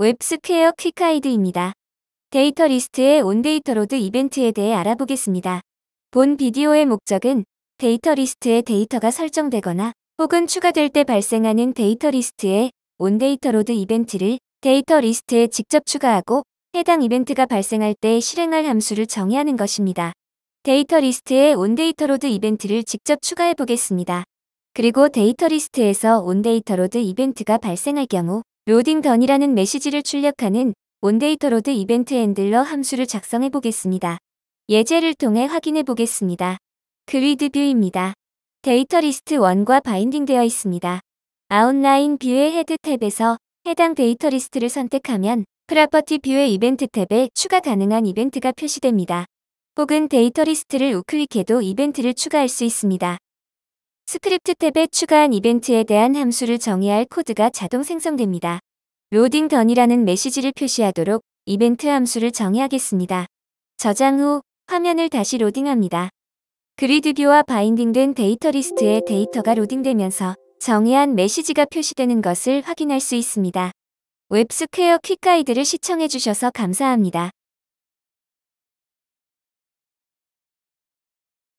웹스퀘어 퀵하이드입니다. 데이터 리스트의 온데이터로드 이벤트에 대해 알아보겠습니다. 본 비디오의 목적은 데이터 리스트에 데이터가 설정되거나 혹은 추가될 때 발생하는 데이터 리스트에 온데이터로드 이벤트를 데이터 리스트에 직접 추가하고 해당 이벤트가 발생할 때 실행할 함수를 정의하는 것입니다. 데이터 리스트에 온데이터로드 이벤트를 직접 추가해 보겠습니다. 그리고 데이터 리스트에서 온데이터로드 이벤트가 발생할 경우 로딩 던이라는 메시지를 출력하는 온데이터로드 이벤트 핸들러 함수를 작성해 보겠습니다. 예제를 통해 확인해 보겠습니다. 그리드 뷰입니다. 데이터 리스트 1과 바인딩되어 있습니다. 아웃라인 뷰의 헤드 탭에서 해당 데이터 리스트를 선택하면 프라퍼티 뷰의 이벤트 탭에 추가 가능한 이벤트가 표시됩니다. 혹은 데이터 리스트를 우클릭해도 이벤트를 추가할 수 있습니다. 스크립트 탭에 추가한 이벤트에 대한 함수를 정의할 코드가 자동 생성됩니다. 로딩 던이라는 메시지를 표시하도록 이벤트 함수를 정의하겠습니다. 저장 후 화면을 다시 로딩합니다. 그리드뷰와 바인딩된 데이터 리스트에 데이터가 로딩되면서 정의한 메시지가 표시되는 것을 확인할 수 있습니다. 웹스퀘어 퀵가이드를 시청해주셔서 감사합니다.